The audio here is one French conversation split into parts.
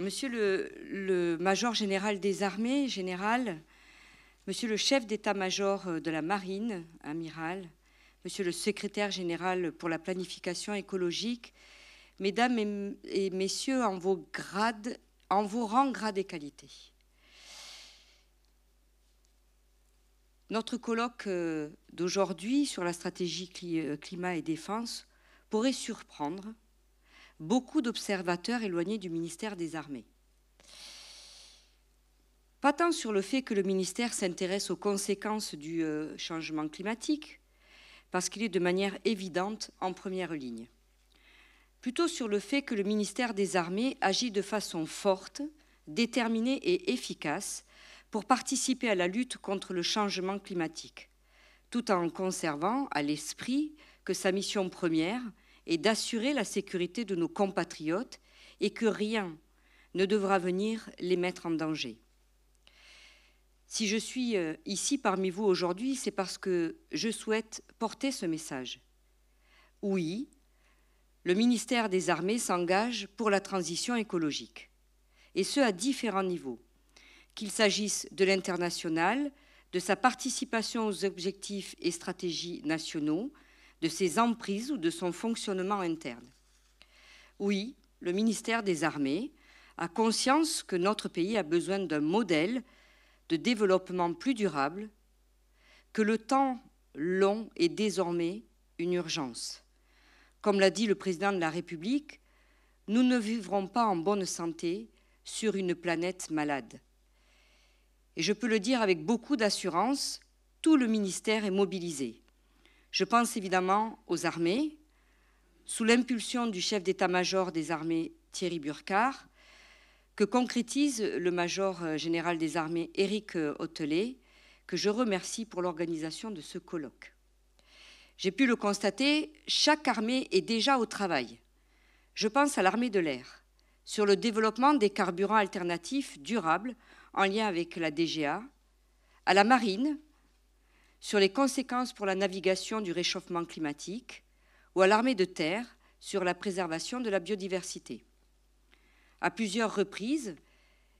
monsieur le, le, major général des armées, général, monsieur le chef d'état-major euh, de la marine, amiral, monsieur le secrétaire général pour la planification écologique, mesdames et, messieurs, en vos grades, en vos rangs, grades et qualités. Notre colloque euh, d'aujourd'hui sur la stratégie euh, climat et défense pourrait surprendre beaucoup d'observateurs éloignés du ministère des Armées. Pas tant sur le fait que le ministère s'intéresse aux conséquences du euh, changement climatique, parce qu'il est de manière évidente en première ligne. Plutôt sur le fait que le ministère des Armées agit de façon forte, déterminée et efficace pour participer à la lutte contre le changement climatique, tout en conservant à l'esprit que sa mission première et d'assurer la sécurité de nos compatriotes et que rien ne devra venir les mettre en danger. Si je suis euh, ici parmi vous aujourd'hui, c'est parce que je souhaite porter ce message. Oui, le ministère des Armées s'engage pour la transition écologique, et ce à différents niveaux, qu'il s'agisse de l'international, de sa participation aux objectifs et stratégies nationaux, de ses emprises ou de son fonctionnement interne. Oui, le ministère des Armées a conscience que notre pays a besoin d'un modèle de développement plus durable, que le temps long est désormais une urgence. Comme l'a dit le président de la République, nous ne vivrons pas en bonne santé sur une planète malade. Et je peux le dire avec beaucoup d'assurance, tout le ministère est mobilisé. Je pense évidemment aux armées. Sous l'impulsion du chef d'état-major des armées Thierry Burcard, que concrétise le major euh, général des armées Eric Hotelet, euh, que je remercie pour l'organisation de ce colloque. J'ai pu le constater, chaque armée est déjà au travail. Je pense à l'armée de l'air, sur le développement des carburants alternatifs durables en lien avec la DGA, à la marine, sur les conséquences pour la navigation du réchauffement climatique ou à l'armée de terre sur la préservation de la biodiversité. À plusieurs reprises,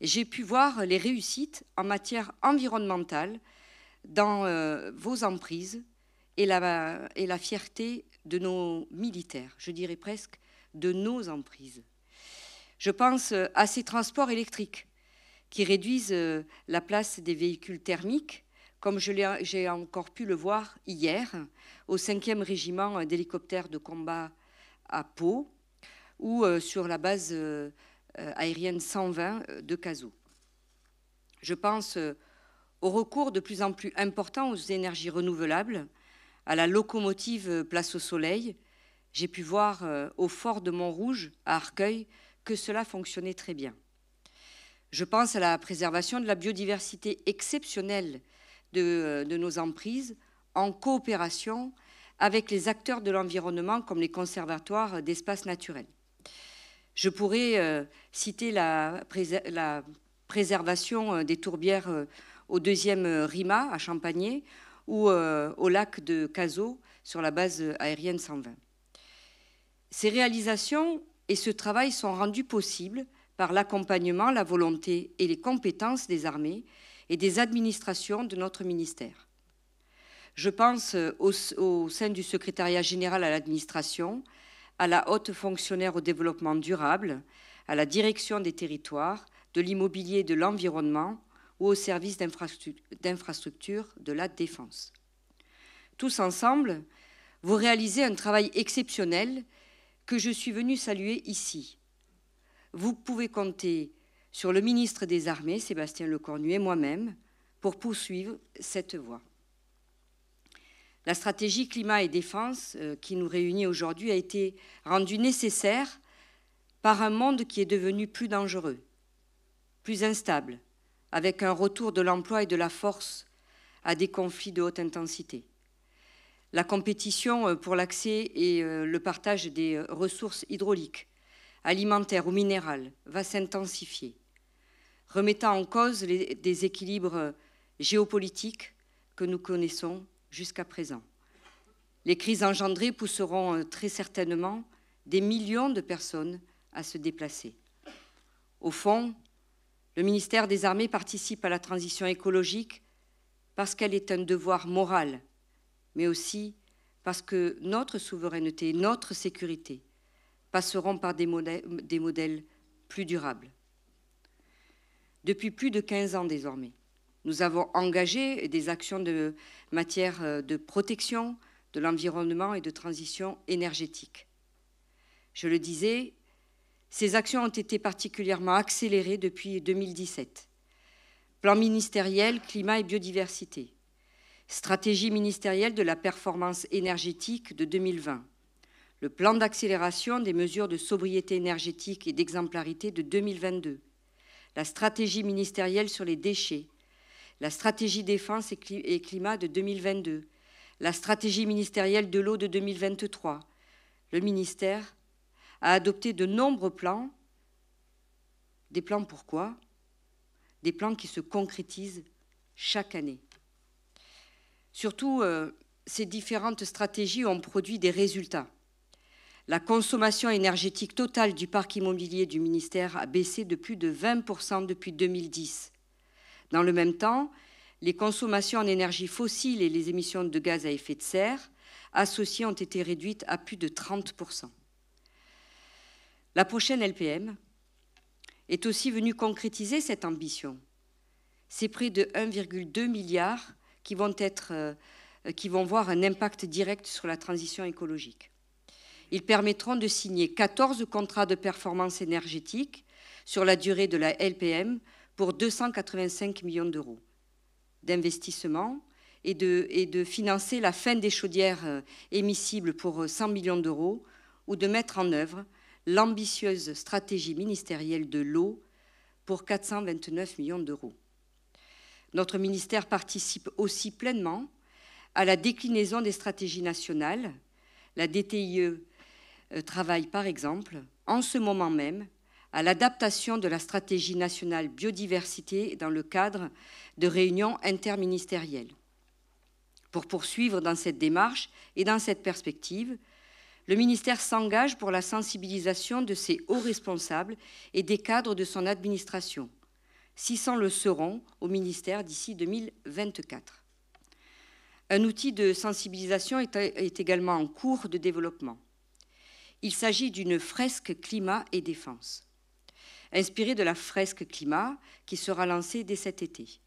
j'ai pu voir les réussites en matière environnementale dans euh, vos emprises et la fierté de nos militaires, je dirais presque de nos emprises. Je pense euh, à ces transports électriques qui réduisent euh, la place des véhicules thermiques comme j'ai encore pu le voir hier au 5e régiment euh, d'hélicoptères de combat à Pau ou euh, sur la base euh, aérienne 120 de Cazaux. Je pense au recours de plus en plus important aux énergies renouvelables, à la locomotive Place au Soleil. J'ai pu voir au fort de Montrouge, à Arcueil, que cela fonctionnait très bien. Je pense à la préservation de la biodiversité exceptionnelle euh, de, nos emprises en coopération avec les acteurs de l'environnement comme les conservatoires d'espaces naturels. Je pourrais euh, citer la, préservation euh, des tourbières au deuxième RIMA à Champagné ou au lac de Cazaux sur la base aérienne 120. Ces réalisations et ce travail sont rendus possibles par l'accompagnement, la volonté et les compétences des armées et des administrations de notre ministère. Je pense au, sein du secrétariat général à l'administration, à la haute fonctionnaire au développement durable, à la direction des territoires, de l'immobilier et de l'environnement ou au service d'infrastructure de la défense. Tous ensemble, vous réalisez un travail exceptionnel que je suis venu saluer ici. Vous pouvez compter sur le ministre des Armées, Sébastien Lecornu et moi-même, pour poursuivre cette voie. La stratégie climat et défense euh, qui nous réunit aujourd'hui a été rendue nécessaire par un monde qui est devenu plus dangereux, plus instable, avec un retour de l'emploi et de la force à des conflits de haute intensité. La compétition euh, pour l'accès et euh, le partage des ressources hydrauliques, alimentaire ou minéral va s'intensifier, remettant en cause les déséquilibres géopolitiques que nous connaissons jusqu'à présent. Les crises engendrées pousseront euh, très certainement des millions de personnes à se déplacer. Au fond, le ministère des Armées participe à la transition écologique parce qu'elle est un devoir moral, mais aussi parce que notre souveraineté, notre sécurité passeront par des modèles, plus durables. Depuis plus de 15 ans désormais, nous avons engagé des actions de matière euh, de protection de l'environnement et de transition énergétique. Je le disais, ces actions ont été particulièrement accélérées depuis 2017. Plan ministériel, climat et biodiversité. Stratégie ministérielle de la performance énergétique de 2020 le plan d'accélération des mesures de sobriété énergétique et d'exemplarité de 2022, la stratégie ministérielle sur les déchets, la stratégie défense et climat de 2022, la stratégie ministérielle de l'eau de 2023. Le ministère a adopté de nombreux plans. Des plans pourquoi Des plans qui se concrétisent chaque année. Surtout, euh, ces différentes stratégies ont produit des résultats la consommation énergétique totale du parc immobilier du ministère a baissé de plus de 20% depuis 2010. Dans le même temps, les consommations en énergie fossile et les émissions de gaz à effet de serre associées ont été réduites à plus de 30%. La prochaine LPM est aussi venue concrétiser cette ambition. C'est près de 1,2 milliard qui vont, être, euh, qui vont voir un impact direct sur la transition écologique. Ils permettront de signer 14 contrats de performance énergétique sur la durée de la LPM pour 285 millions d'euros d'investissement et de, et de financer la fin des chaudières euh, émissibles pour 100 euh, millions d'euros ou de mettre en œuvre l'ambitieuse stratégie ministérielle de l'eau pour 429 millions d'euros. Notre ministère participe aussi pleinement à la déclinaison des stratégies nationales. La DTIE euh, travaille par exemple en ce moment même à l'adaptation de la stratégie nationale biodiversité dans le cadre de réunions interministérielles. Pour poursuivre dans cette démarche et dans cette perspective, le ministère s'engage pour la sensibilisation de ses hauts responsables et des cadres de son administration. 600 le seront au ministère d'ici 2024. Un outil de sensibilisation est, également en cours de développement. Il s'agit d'une fresque climat et défense, inspirée de la fresque climat qui sera lancée dès cet été.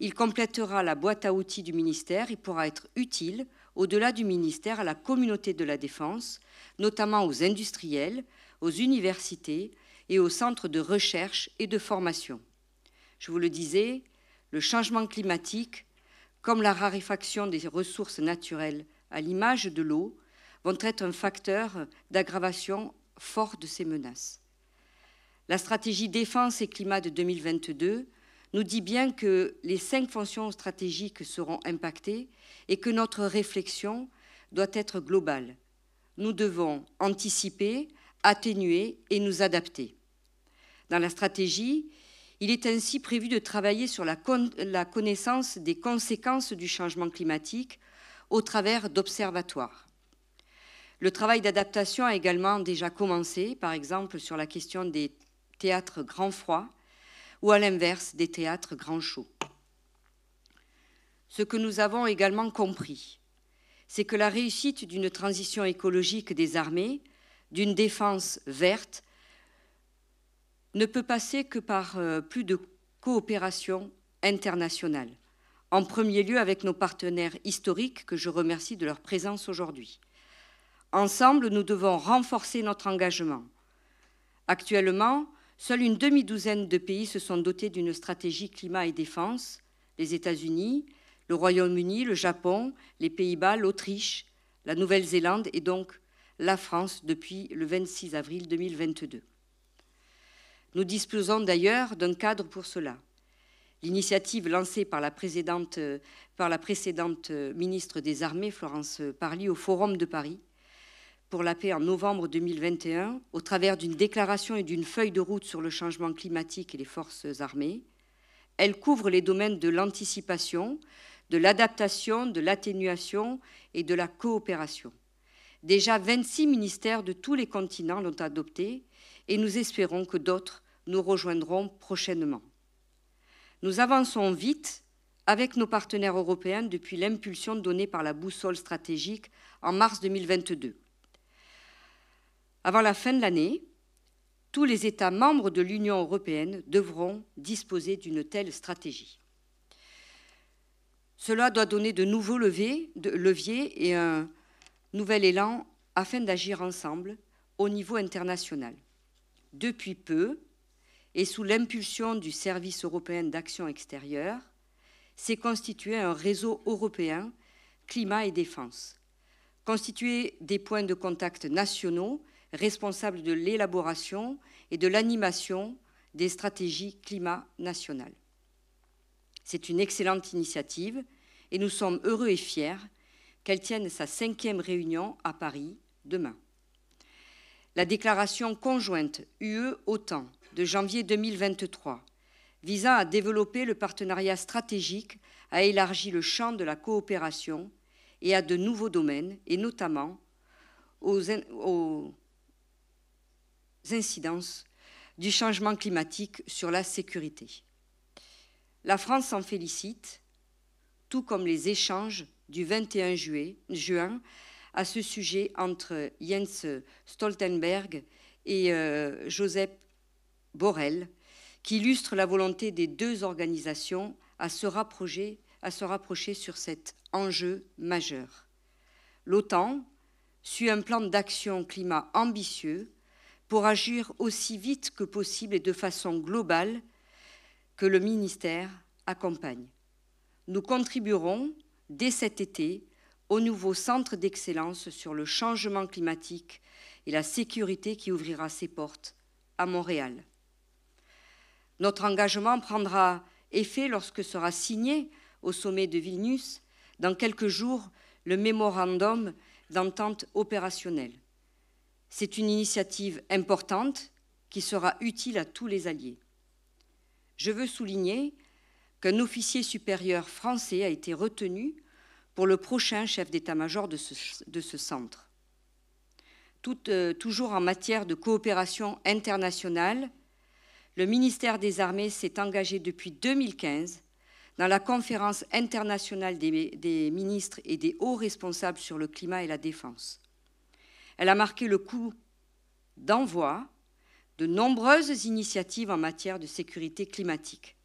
Il complétera la boîte à outils du ministère et pourra être utile au-delà du ministère à la communauté de la défense, notamment aux industriels, aux universités et aux centres de recherche et de formation. Je vous le disais, le changement climatique, comme la raréfaction des ressources naturelles à l'image de l'eau, vont être un facteur d'aggravation fort de ces menaces. La stratégie défense et climat de 2022 nous dit bien que les cinq fonctions stratégiques seront impactées et que notre réflexion doit être globale. Nous devons anticiper, atténuer et nous adapter. Dans la stratégie, il est ainsi prévu de travailler sur la, la connaissance des conséquences du changement climatique au travers d'observatoires. Le travail d'adaptation a également déjà commencé, par exemple sur la question des théâtres grand froid ou à l'inverse des théâtres grand chaud. Ce que nous avons également compris, c'est que la réussite d'une transition écologique des armées, d'une défense verte, ne peut passer que par euh, plus de coopération internationale, en premier lieu avec nos partenaires historiques que je remercie de leur présence aujourd'hui. Ensemble, nous devons renforcer notre engagement. Actuellement, seule une demi-douzaine de pays se sont dotés d'une stratégie climat et défense, les États-Unis, le Royaume-Uni, le Japon, les Pays-Bas, l'Autriche, la Nouvelle-Zélande et donc la France depuis le 26 avril 2022. Nous disposons d'ailleurs d'un cadre pour cela. L'initiative lancée par la, précédente, par la précédente ministre des Armées, Florence Parly, au Forum de Paris, pour la paix en novembre 2021 au travers d'une déclaration et d'une feuille de route sur le changement climatique et les forces armées. Elle couvre les domaines de l'anticipation, de l'adaptation, de l'atténuation et de la coopération. Déjà 26 ministères de tous les continents l'ont adopté et nous espérons que d'autres nous rejoindront prochainement. Nous avançons vite avec nos partenaires européens depuis l'impulsion donnée par la boussole stratégique en mars 2022. Avant la fin de l'année, tous les États membres de l'Union européenne devront disposer d'une telle stratégie. Cela doit donner de nouveaux leviers, et un nouvel élan afin d'agir ensemble au niveau international. Depuis peu, et sous l'impulsion du Service européen d'action extérieure, s'est constitué un réseau européen climat et défense, constitué des points de contact nationaux responsable de l'élaboration et de l'animation des stratégies climat nationales. C'est une excellente initiative et nous sommes heureux et fiers qu'elle tienne sa cinquième réunion à Paris demain. La déclaration conjointe UE-OTAN de janvier 2023 visant à développer le partenariat stratégique a élargi le champ de la coopération et à de nouveaux domaines, et notamment aux, aux incidences du changement climatique sur la sécurité. La France s'en félicite, tout comme les échanges du 21 juin à ce sujet entre Jens Stoltenberg et euh, Joseph Borrell, qui illustrent la volonté des deux organisations rapprocher, à se rapprocher sur cet enjeu majeur. L'OTAN suit un plan d'action climat ambitieux pour agir aussi vite que possible et de façon globale que le ministère accompagne. Nous contribuerons dès cet été au nouveau centre d'excellence sur le changement climatique et la sécurité qui ouvrira ses portes à Montréal. Notre engagement prendra effet lorsque sera signé au sommet de Vilnius dans quelques jours le mémorandum d'entente opérationnelle. C'est une initiative importante qui sera utile à tous les alliés. Je veux souligner qu'un officier supérieur français a été retenu pour le prochain chef d'état-major de, ce, centre. Euh, toujours en matière de coopération internationale, le ministère des Armées s'est engagé depuis 2015 dans la conférence internationale des ministres et des hauts responsables sur le climat et la défense. Elle a marqué le coup d'envoi de nombreuses initiatives en matière de sécurité climatique.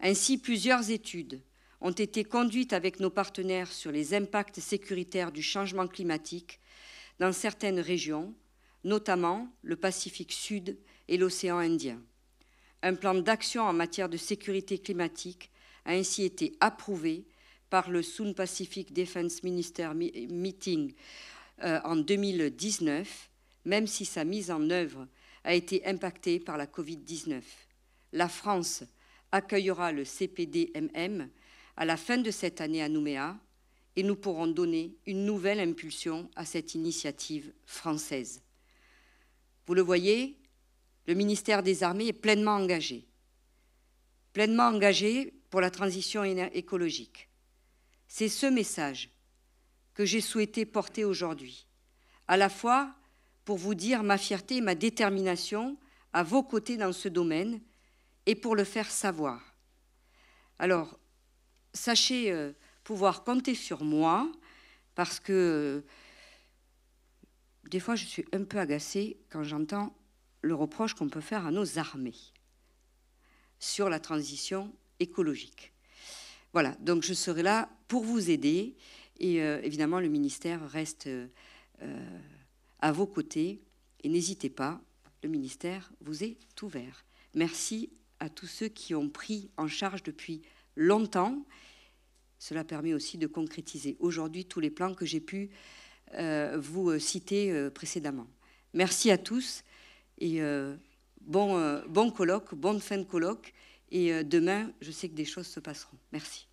Ainsi, plusieurs études ont été conduites avec nos partenaires sur les impacts sécuritaires du changement climatique dans certaines régions, notamment le Pacifique Sud et l'océan Indien. Un plan d'action en matière de sécurité climatique a ainsi été approuvé par le Soon Pacific Defense Minister Meeting euh, en 2019, même si sa mise en œuvre a été impactée par la Covid-19. La France accueillera le CPDMM à la fin de cette année à Nouméa et nous pourrons donner une nouvelle impulsion à cette initiative française. Vous le voyez, le ministère des Armées est pleinement engagé, pleinement engagé pour la transition écologique. C'est ce message que j'ai souhaité porter aujourd'hui, à la fois pour vous dire ma fierté et ma détermination à vos côtés dans ce domaine et pour le faire savoir. Alors, sachez euh, pouvoir compter sur moi parce que euh, des fois je suis un peu agacée quand j'entends le reproche qu'on peut faire à nos armées sur la transition écologique. Voilà, donc je serai là pour vous aider et euh, évidemment, le ministère reste euh, euh, à vos côtés. Et n'hésitez pas, le ministère vous est ouvert. Merci à tous ceux qui ont pris en charge depuis longtemps. Cela permet aussi de concrétiser aujourd'hui tous les plans que j'ai pu vous citer précédemment. Merci à tous et bon, bon colloque, bonne fin de colloque. Et demain, je sais que des choses se passeront. Merci.